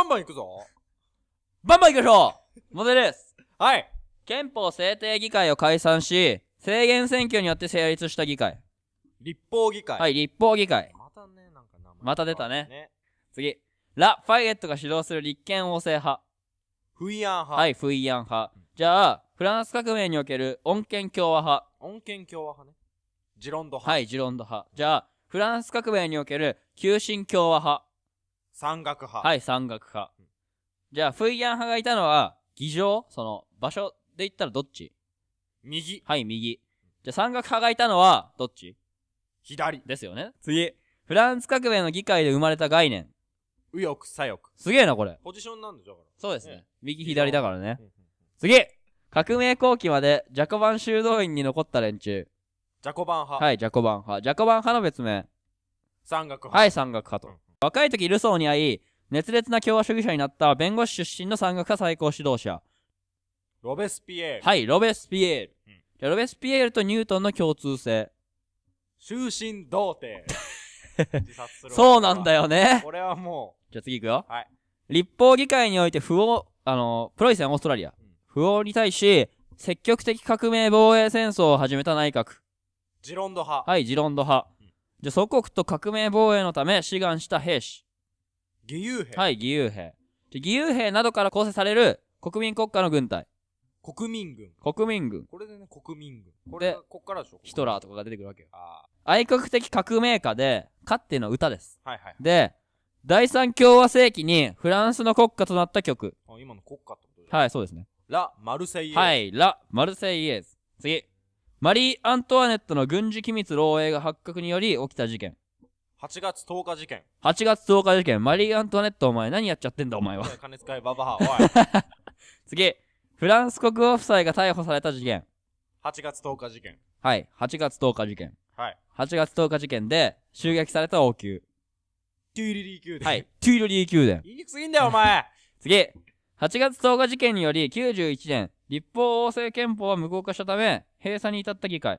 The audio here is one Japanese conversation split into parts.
バンバン行くぞ。バンバン行きましょうモデですはい憲法制定議会を解散し、制限選挙によって成立した議会。立法議会。はい、立法議会。またね、なんか名前、また出たね。次。ラ・ファイエットが主導する立憲王政派。フイアン派。はい、フイアン派。うん、じゃあ、フランス革命における穏健共和派。穏健共和派ね。ジロンド派。はい、ジロンド派。じゃあ、フランス革命における急進共和派。山岳派。はい、山岳派。うんじゃあ、フイヤン派がいたのは、議場その、場所で言ったらどっち右。はい、右。じゃあ、山岳派がいたのは、どっち左。ですよね。次。フランス革命の議会で生まれた概念。右翼、左翼。すげえな、これ。ポジションなんでしょ、これ。そうですね。ね右、左だからね。次革命後期まで、ジャコバン修道院に残った連中。ジャコバン派。はい、ジャコバン派。ジャコバン派の別名。山岳派。はい、山岳派と。うん若い時ルソーに会い、熱烈な共和主義者になった弁護士出身の山岳家最高指導者。ロベスピエール。はい、ロベスピエール。うん、ロベスピエールとニュートンの共通性。終身童貞。自殺する。そうなんだよね。これはもう。じゃあ次行くよ。はい。立法議会において不法、あの、プロイセン、オーストラリア。うん、不法に対し、積極的革命防衛戦争を始めた内閣。ジロンド派。はい、ジロンド派。じゃ、祖国と革命防衛のため志願した兵士。義勇兵はい、義勇兵。じゃ義勇兵などから構成される国民国家の軍隊。国民軍。国民軍。これでね、国民軍。これ、こっからでしょヒトラーとかが出てくるわけよ。あ愛国的革命家で、かっていうのは歌です。はいはい、はい、で、第三共和世紀にフランスの国歌となった曲。あ、今の国歌ってことはい、そうですね。ラ・マルセイエーズ。はい、ラ・マルセイエーズ。次。マリー・アントワネットの軍事機密漏洩が発覚により起きた事件。8月10日事件。8月10日事件。マリー・アントワネット、お前何やっちゃってんだ、お前は。金使いババハ、おい。次。フランス国王夫妻が逮捕された事件。8月10日事件。はい。8月10日事件。はい。8月10日事件で、襲撃された王宮。トゥイルリー宮殿。はい。トゥイルリー宮殿。言いにくすぎんだよ、お前。次。8月10日事件により、91年、立法王政憲法は無効化したため、閉鎖に至った議会。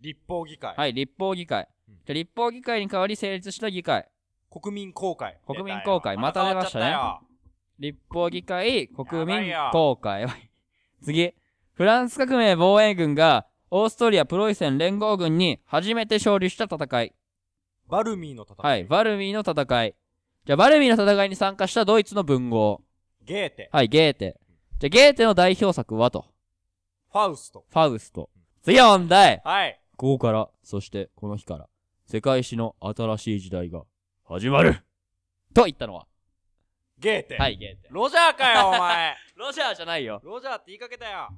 立法議会。はい、立法議会。うん、じゃ立法議会に代わり成立した議会。国民公会。国民公会。また出ましたね。立法議会、国民公会。次。フランス革命防衛軍が、オーストリア・プロイセン連合軍に初めて勝利した戦い。バルミーの戦い。はい、バルミーの戦い。じゃあ、バルミーの戦いに参加したドイツの文豪。ゲーテ。はい、ゲーテ。じゃゲーテの代表作はと。ファウスト。ファウスト。次は問題はい。ここから、そしてこの日から、世界史の新しい時代が始まると言ったのはゲーテ。はい、ゲーテ。ロジャーかよ、お前。ロジャーじゃないよ。ロジャーって言いかけたよ。